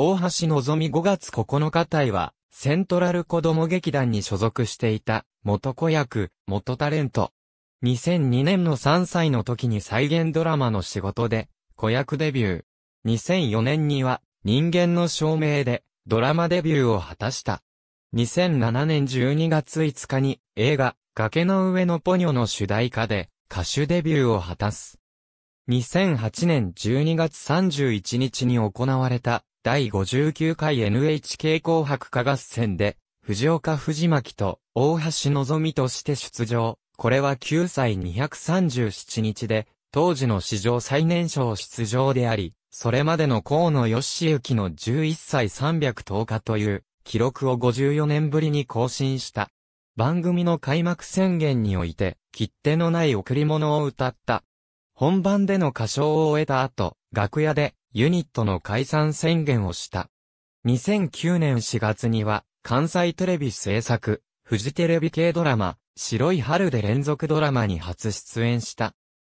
大橋のぞみ5月9日隊は、セントラル子供劇団に所属していた、元子役、元タレント。2002年の3歳の時に再現ドラマの仕事で、子役デビュー。2004年には、人間の証明で、ドラマデビューを果たした。2007年12月5日に、映画、崖の上のポニョの主題歌で、歌手デビューを果たす。2008年12月31日に行われた、第59回 NHK 紅白歌合戦で、藤岡藤巻と大橋のぞみとして出場。これは9歳237日で、当時の史上最年少出場であり、それまでの河野義行の11歳310日という記録を54年ぶりに更新した。番組の開幕宣言において、切手のない贈り物を歌った。本番での歌唱を終えた後、楽屋でユニットの解散宣言をした。2009年4月には、関西テレビ制作、フジテレビ系ドラマ、白い春で連続ドラマに初出演した。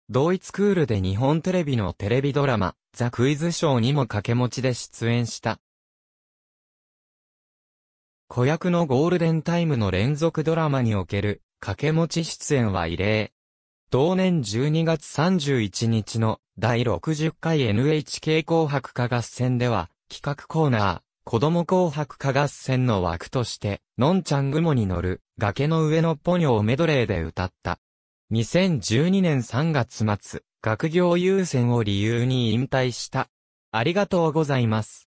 同一クールで日本テレビのテレビドラマ、ザ・クイズショーにも掛け持ちで出演した。子役のゴールデンタイムの連続ドラマにおける掛け持ち出演は異例。同年12月31日の第60回 NHK 紅白歌合戦では、企画コーナー、子供紅白歌合戦の枠として、のんちゃん雲に乗る、崖の上のポニョをメドレーで歌った。2012年3月末、学業優先を理由に引退した。ありがとうございます。